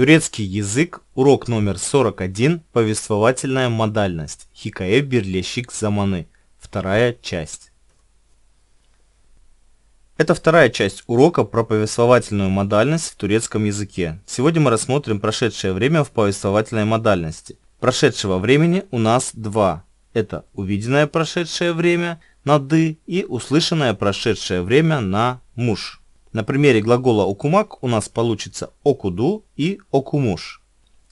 Турецкий язык, урок номер 41, повествовательная модальность, Хикае Берлещик Заманы, вторая часть. Это вторая часть урока про повествовательную модальность в турецком языке. Сегодня мы рассмотрим прошедшее время в повествовательной модальности. Прошедшего времени у нас два. Это увиденное прошедшее время на «ды» и услышанное прошедшее время на «муж». На примере глагола «окумак» у нас получится «окуду» и «окумуш».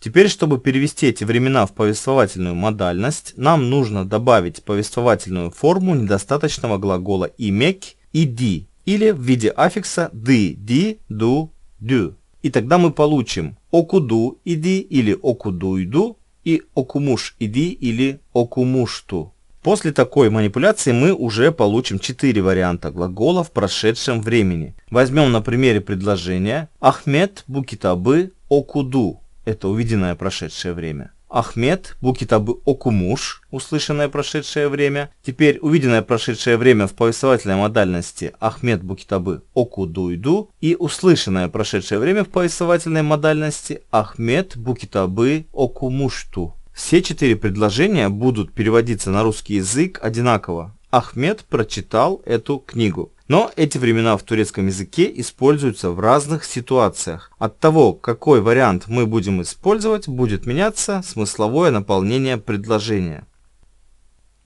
Теперь, чтобы перевести эти времена в повествовательную модальность, нам нужно добавить повествовательную форму недостаточного глагола «имек» и «ди» или в виде аффикса «ды», «ди», «ду», «дю». И тогда мы получим «окуду» иди или окуду иду и «окумуш» иди или «окумушту». После такой манипуляции мы уже получим 4 варианта глагола в прошедшем времени. Возьмем на примере предложения «Ахмед букитабы окуду» – это увиденное прошедшее время. Ахмед, Букитабы Окумуш, услышанное прошедшее время. Теперь увиденное прошедшее время в повествовательной модальности Ахмед, Букитабы Окудуйду и услышанное прошедшее время в повествовательной модальности Ахмед, Букитабы Окумушту. Все четыре предложения будут переводиться на русский язык одинаково. Ахмед прочитал эту книгу. Но эти времена в турецком языке используются в разных ситуациях. От того, какой вариант мы будем использовать, будет меняться смысловое наполнение предложения.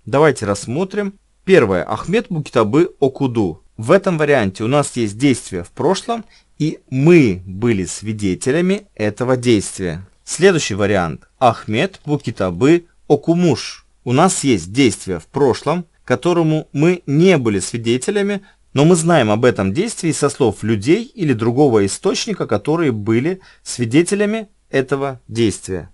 Давайте рассмотрим. Первое. Ахмед Букитабы Окуду. В этом варианте у нас есть действие в прошлом, и мы были свидетелями этого действия. Следующий вариант – Ахмед, Букитабы, Окумуш. У нас есть действие в прошлом, которому мы не были свидетелями, но мы знаем об этом действии со слов людей или другого источника, которые были свидетелями этого действия.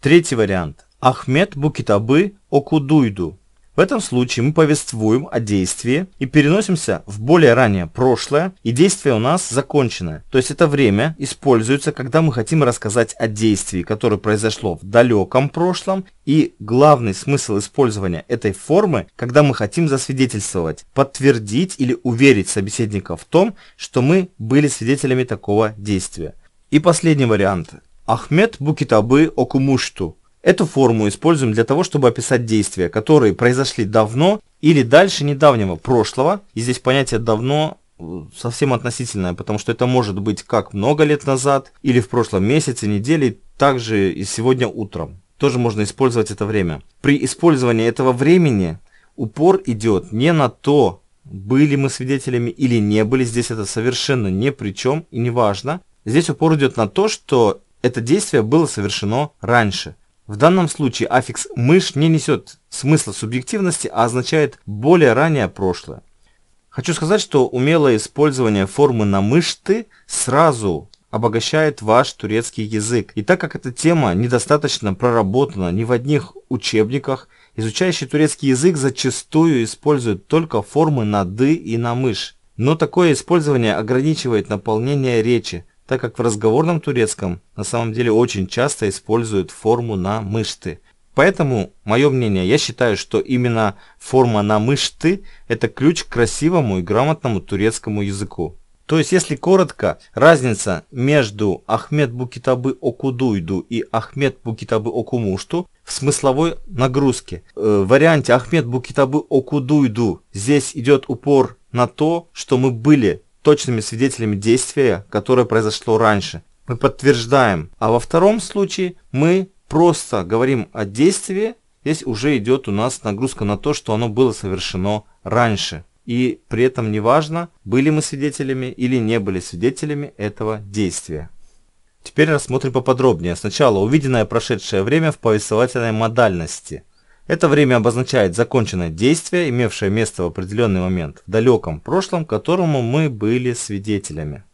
Третий вариант – Ахмед, Букитабы, Окудуйду. В этом случае мы повествуем о действии и переносимся в более раннее прошлое, и действие у нас закончено. То есть это время используется, когда мы хотим рассказать о действии, которое произошло в далеком прошлом, и главный смысл использования этой формы, когда мы хотим засвидетельствовать, подтвердить или уверить собеседника в том, что мы были свидетелями такого действия. И последний вариант. Ахмед Букитабы Окумушту Эту форму используем для того, чтобы описать действия, которые произошли давно или дальше недавнего прошлого. И здесь понятие «давно» совсем относительное, потому что это может быть как много лет назад, или в прошлом месяце, неделе, также и сегодня утром. Тоже можно использовать это время. При использовании этого времени упор идет не на то, были мы свидетелями или не были, здесь это совершенно ни при чем и не важно. Здесь упор идет на то, что это действие было совершено раньше – в данном случае аффикс «мышь» не несет смысла субъективности, а означает более раннее прошлое. Хочу сказать, что умелое использование формы на ты сразу обогащает ваш турецкий язык. И так как эта тема недостаточно проработана ни в одних учебниках, изучающий турецкий язык зачастую использует только формы на «ды» и на «мышь». Но такое использование ограничивает наполнение речи, так как в разговорном турецком на самом деле очень часто используют форму на мышты. Поэтому, мое мнение, я считаю, что именно форма на мышты – это ключ к красивому и грамотному турецкому языку. То есть, если коротко, разница между Ахмед Букитабы Окудуйду и Ахмед Букитабы Окумушту в смысловой нагрузке. Э, в варианте Ахмед Букитабы Окудуйду здесь идет упор на то, что мы были точными свидетелями действия, которое произошло раньше. Мы подтверждаем. А во втором случае мы просто говорим о действии, здесь уже идет у нас нагрузка на то, что оно было совершено раньше. И при этом неважно, были мы свидетелями или не были свидетелями этого действия. Теперь рассмотрим поподробнее. Сначала увиденное прошедшее время в повествовательной модальности – это время обозначает законченное действие, имевшее место в определенный момент в далеком прошлом, которому мы были свидетелями.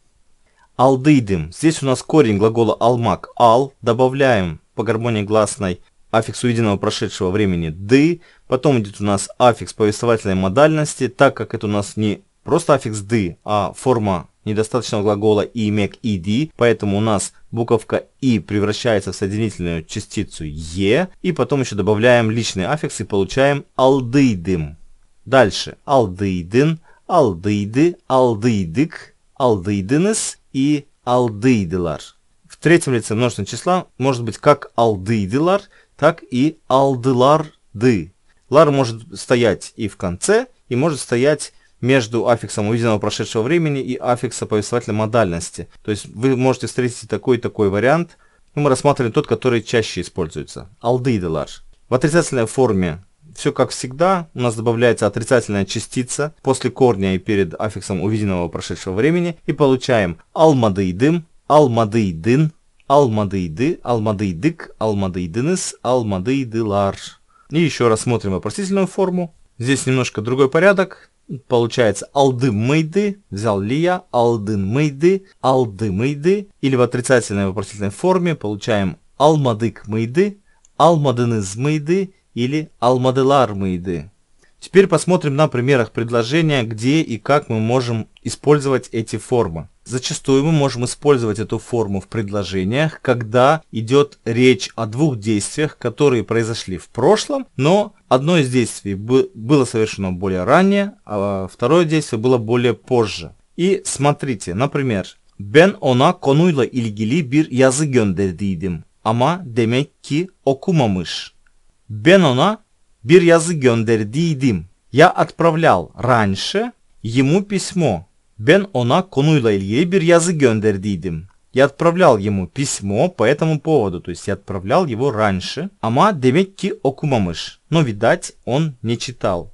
Алдыдым. Здесь у нас корень глагола алмак ал. Добавляем по гармонии гласной аффикс увиденного прошедшего времени ды. Потом идет у нас аффикс повествовательной модальности, так как это у нас не просто аффикс ды, а форма недостаточно глагола имек иди, поэтому у нас буковка и превращается в соединительную частицу е, и потом еще добавляем личный аффикс и получаем алдыйдым. Дальше алдыйдын, алдыйды, алдыйдык, алдыйдыныс и алдыйдылар. В третьем лице множественного числа может быть как алдыйдылар, так и алдыларды. Лар может стоять и в конце, и может стоять между аффиксом увиденного прошедшего времени и аффикса повествовательной модальности. То есть вы можете встретить такой такой вариант. Ну, мы рассматриваем тот, который чаще используется. Aldehyde large. В отрицательной форме все как всегда, у нас добавляется отрицательная частица после корня и перед аффиксом увиденного прошедшего времени. И получаем алмадеидым, алмадеидын, алмадеиды, алмадеидык, алмадеидыныс, алмадеиды ларж. И еще рассмотрим смотрим вопросительную форму. Здесь немножко другой порядок получается алды-мыйды, взял ли я, алдын-мыйды, алды-мыйды, или в отрицательной вопросительной форме получаем алмадык-мыйды, алмадыныз-мыйды или алмадылар-мыйды. Теперь посмотрим на примерах предложения, где и как мы можем использовать эти формы. Зачастую мы можем использовать эту форму в предложениях, когда идет речь о двух действиях, которые произошли в прошлом, но одно из действий было совершено более ранее, а второе действие было более позже. И смотрите, например, Ben ona konuyla ilgili bir yazı gönderdiydim ama demek ki okumamış. Ben ona bir yazı gönderdiydim. Я отправлял раньше ему письмо, Ben ona конуйла ilgili bir yazı gönderdiydim. Я отправлял ему письмо по этому поводу, то есть я отправлял его раньше. Ама демек ки окумамыш. Но, видать, он не читал.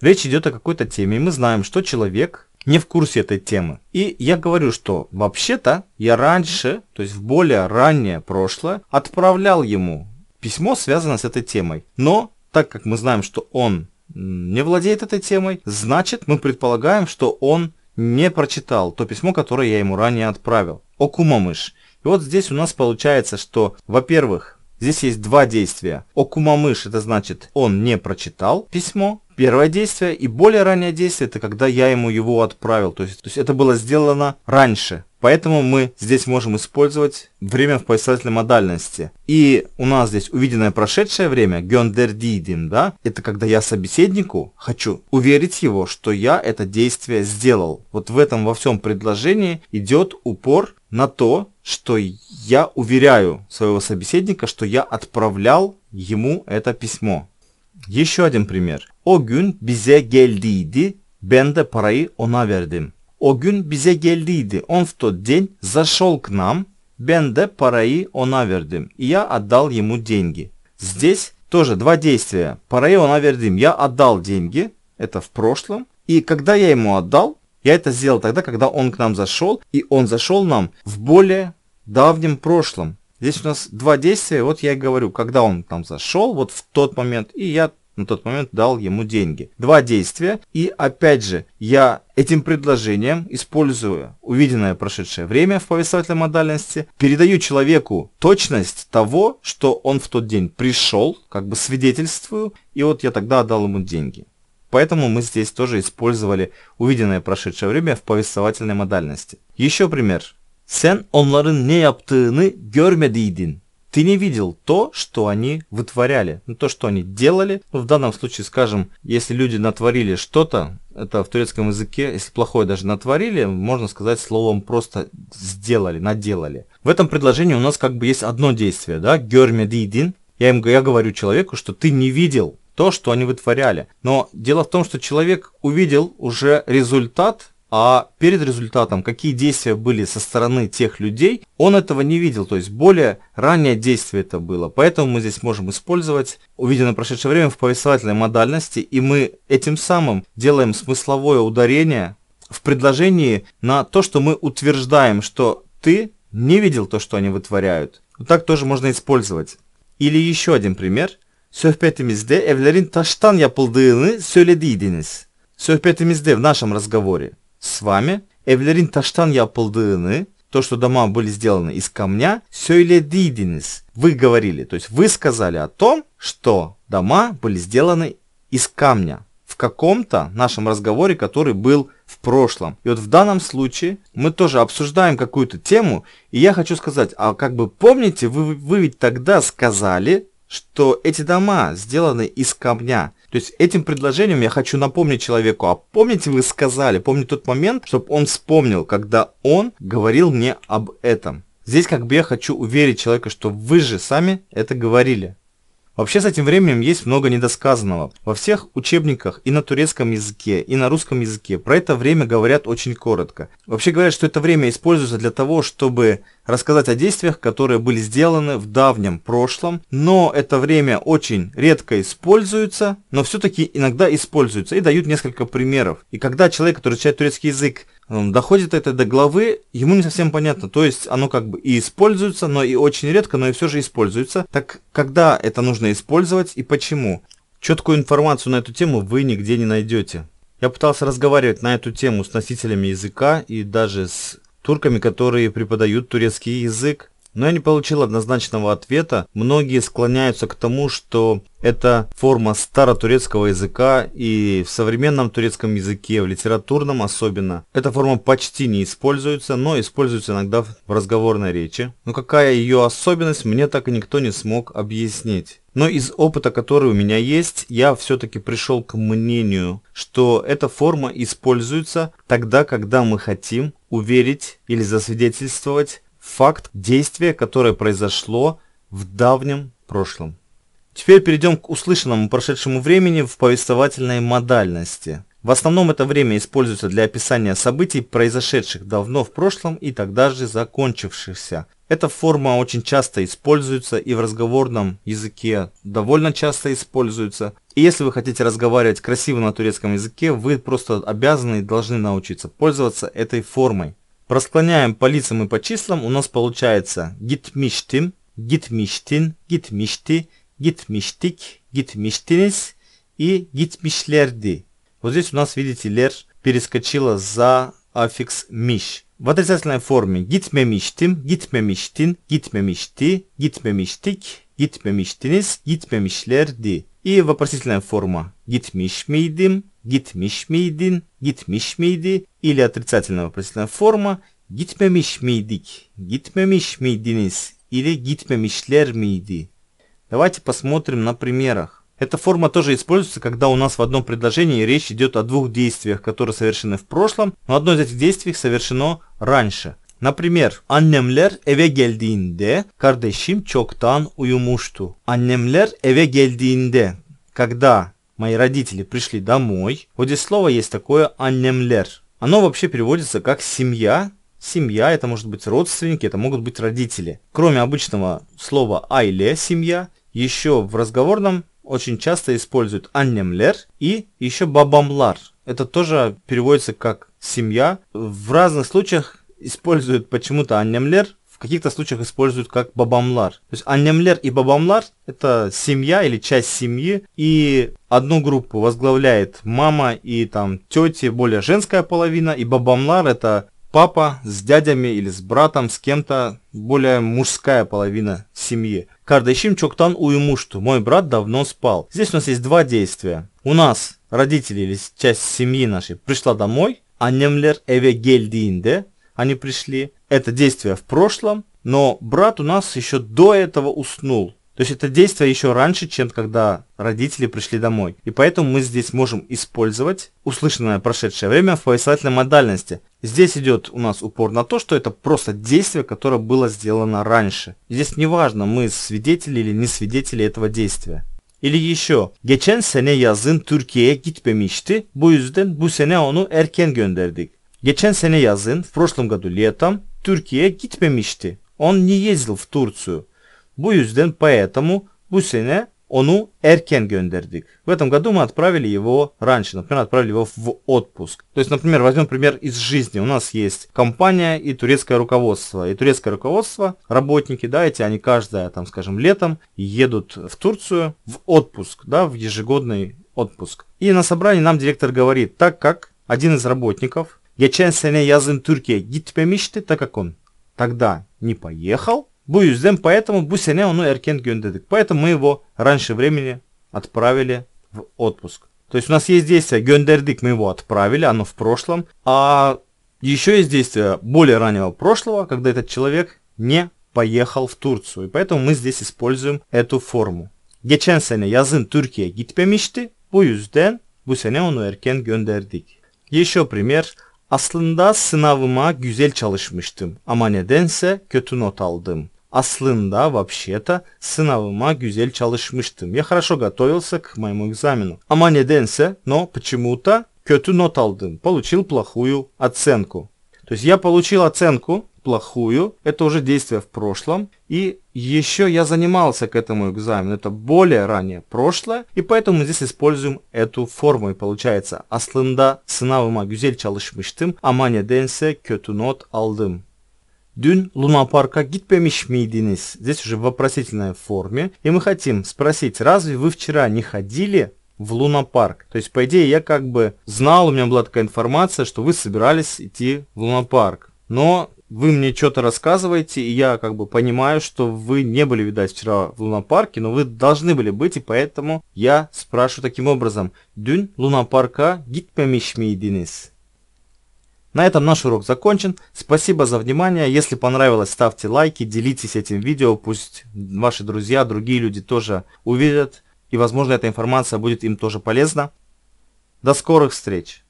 Речь идет о какой-то теме, и мы знаем, что человек не в курсе этой темы. И я говорю, что вообще-то я раньше, то есть в более раннее прошлое, отправлял ему письмо, связанное с этой темой. Но, так как мы знаем, что он не владеет этой темой, значит мы предполагаем, что он не прочитал то письмо, которое я ему ранее отправил. О кумамыш. И вот здесь у нас получается, что, во-первых, здесь есть два действия. О кумамыш, это значит, он не прочитал письмо. Первое действие и более раннее действие, это когда я ему его отправил. То есть, то есть это было сделано раньше. Поэтому мы здесь можем использовать время в повествовательной модальности. И у нас здесь увиденное прошедшее время, гендердидим, да, это когда я собеседнику хочу уверить его, что я это действие сделал. Вот в этом во всем предложении идет упор на то, что я уверяю своего собеседника, что я отправлял ему это письмо. Еще один пример. O gün bize geldiydi, ben de parayı ona verdim. O gün bize geldiydi. Onto день зашел к нам. Ben de parayı ona verdim. Я отдал ему деньги. Здесь тоже два действия. Parayı ona verdim. Я отдал деньги. Это в прошлом. И когда я ему отдал, я это сделал тогда, когда он к нам зашел. И он зашел нам в более давнем прошлом. Здесь у нас два действия. Вот я и говорю, когда он к нам зашел, вот в тот момент. И я на тот момент дал ему деньги. Два действия. И опять же, я этим предложением, используя увиденное прошедшее время в повествовательной модальности, передаю человеку точность того, что он в тот день пришел, как бы свидетельствую, и вот я тогда отдал ему деньги. Поэтому мы здесь тоже использовали увиденное прошедшее время в повествовательной модальности. Еще пример. Sen onların ne yaptığını görmediydin ты не видел то, что они вытворяли, ну, то, что они делали. Ну, в данном случае, скажем, если люди натворили что-то, это в турецком языке, если плохое даже натворили, можно сказать словом просто сделали, наделали. В этом предложении у нас как бы есть одно действие, да, görmediydin. Я им я говорю человеку, что ты не видел то, что они вытворяли. Но дело в том, что человек увидел уже результат а перед результатом, какие действия были со стороны тех людей, он этого не видел, то есть более раннее действие это было. Поэтому мы здесь можем использовать увиденное прошедшее время в повествовательной модальности, и мы этим самым делаем смысловое ударение в предложении на то, что мы утверждаем, что ты не видел то, что они вытворяют. Вот так тоже можно использовать. Или еще один пример. Söhbetimizde таштан taştan yapıldığını söylediydiniz. Söhbetimizde в нашем разговоре с вами evlerin taştan yapıldığını, то, что дома были сделаны из камня, söylediniz, вы говорили, то есть вы сказали о том, что дома были сделаны из камня в каком-то нашем разговоре, который был в прошлом. И вот в данном случае мы тоже обсуждаем какую-то тему, и я хочу сказать, а как бы помните, вы, вы ведь тогда сказали, что эти дома сделаны из камня. То есть этим предложением я хочу напомнить человеку, а помните вы сказали, помню тот момент, чтобы он вспомнил, когда он говорил мне об этом. Здесь как бы я хочу уверить человека, что вы же сами это говорили. Вообще с этим временем есть много недосказанного. Во всех учебниках и на турецком языке, и на русском языке про это время говорят очень коротко. Вообще говорят, что это время используется для того, чтобы рассказать о действиях, которые были сделаны в давнем прошлом, но это время очень редко используется, но все-таки иногда используется и дают несколько примеров. И когда человек, который читает турецкий язык, доходит это до главы, ему не совсем понятно. То есть оно как бы и используется, но и очень редко, но и все же используется. Так когда это нужно использовать и почему? Четкую информацию на эту тему вы нигде не найдете. Я пытался разговаривать на эту тему с носителями языка и даже с турками, которые преподают турецкий язык. Но я не получил однозначного ответа. Многие склоняются к тому, что это форма старотурецкого языка и в современном турецком языке, в литературном особенно. Эта форма почти не используется, но используется иногда в разговорной речи. Но какая ее особенность, мне так и никто не смог объяснить. Но из опыта, который у меня есть, я все-таки пришел к мнению, что эта форма используется тогда, когда мы хотим, уверить или засвидетельствовать факт действия, которое произошло в давнем прошлом. Теперь перейдем к услышанному прошедшему времени в повествовательной модальности. В основном это время используется для описания событий, произошедших давно в прошлом и тогда же закончившихся. Эта форма очень часто используется и в разговорном языке довольно часто используется. И если вы хотите разговаривать красиво на турецком языке, вы просто обязаны и должны научиться пользоваться этой формой. Просклоняем по лицам и по числам, у нас получается gitmiştim, gitmiştin, gitmişti, gitmiştik, gitmiştiniz и gitmişlerdi. Вот здесь у нас, видите, лер перескочила за аффикс миш. В отрицательной форме gitmemiştim, gitmemiştin, gitmemişti, gitmemiştik, gitmemiştiniz, gitmemişlerdi. И вопросительная форма «Gitmiş miydim?», «Gitmiş miydin?», «Gitmiş miydi?» или отрицательная вопросительная форма «Gitmemiş miydik?», «Gitmemiş miydiniz?» или «Gitmemişler miydi?». Давайте посмотрим на примерах. Эта форма тоже используется, когда у нас в одном предложении речь идет о двух действиях, которые совершены в прошлом, но одно из этих действий совершено раньше – Например, annemler eve geldiğinde kardeşim çoktan uyumuştu. Annemler eve geldiğinde, когда мои родители пришли домой, Вот здесь слово есть такое annemler. Оно вообще переводится как «семья», Семья – это может быть родственники, это могут быть родители. Кроме обычного слова «айле» – семья, еще в разговорном очень часто используют «аннемлер» и еще «бабамлар». Это тоже переводится как «семья». В разных случаях используют почему-то аннемлер в каких-то случаях используют как бабамлар. То есть аннемлер и бабамлар – это семья или часть семьи, и одну группу возглавляет мама и там тети, более женская половина, и бабамлар – это папа с дядями или с братом, с кем-то, более мужская половина семьи. Кардашим чоктан уймушту, мой брат давно спал. Здесь у нас есть два действия. У нас родители или часть семьи нашей пришла домой, аннемлер эве гельдиинде, они пришли. Это действие в прошлом, но брат у нас еще до этого уснул. То есть это действие еще раньше, чем когда родители пришли домой. И поэтому мы здесь можем использовать услышанное прошедшее время в повествовательной модальности. Здесь идет у нас упор на то, что это просто действие, которое было сделано раньше. Здесь не важно, мы свидетели или не свидетели этого действия. Или еще. Geçen sene yazın Türkiye'ye gitmemişti. Bu yüzden bu sene onu erken gönderdik. Geçen sene yazın, в прошлом году летом, Türkiye gitmemişti. Он не ездил в Турцию. Bu yüzden поэтому bu sene onu erken gönderdik. В этом году мы отправили его раньше, например, отправили его в отпуск. То есть, например, возьмем пример из жизни. У нас есть компания и турецкое руководство. И турецкое руководство, работники, да, эти, они каждое, там, скажем, летом едут в Турцию в отпуск, да, в ежегодный отпуск. И на собрании нам директор говорит, так как один из работников Geçen sene yazın Türkiye gitmemişti. Takakon тогда не поехал. Bu yüzden поэтому bu sene onu erken gönderdik. Поэтому мы его раньше времени отправили в отпуск. То есть у нас есть действие «гендердик», мы его отправили, оно в прошлом. А еще есть действие более раннего прошлого, когда этот человек не поехал в Турцию. И поэтому мы здесь используем эту форму. Geçen sene yazın Türkiye gitmemişti. Bu yüzden bu sene onu erken gönderdik. Еще пример. Aslında sınavıma güzel çalışmıştım ama nedense kötü not aldım. Aslında вообще-то sınavıma güzel çalışmıştım. Я хорошо готовился к моему экзамену. Ama неdense, но почему-то kötü not aldım. Получил плохую оценку. То есть я получил оценку плохую, это уже действие в прошлом, и еще я занимался к этому экзамену, это более ранее прошлое, и поэтому мы здесь используем эту форму, и получается «Aslında гюзель güzel а ama денсе kötü нот алдым Dün Луна Парка gitmemiş miydiniz? Здесь уже в вопросительной форме. И мы хотим спросить, разве вы вчера не ходили в Луна Парк. То есть, по идее, я как бы знал, у меня была такая информация, что вы собирались идти в Луна Парк. Но вы мне что-то рассказываете, и я как бы понимаю, что вы не были, видать, вчера в лунопарке, но вы должны были быть, и поэтому я спрашиваю таким образом. Дюн лунопарка gitmemiş miydiniz? На этом наш урок закончен. Спасибо за внимание. Если понравилось, ставьте лайки, делитесь этим видео. Пусть ваши друзья, другие люди тоже увидят. И, возможно, эта информация будет им тоже полезна. До скорых встреч!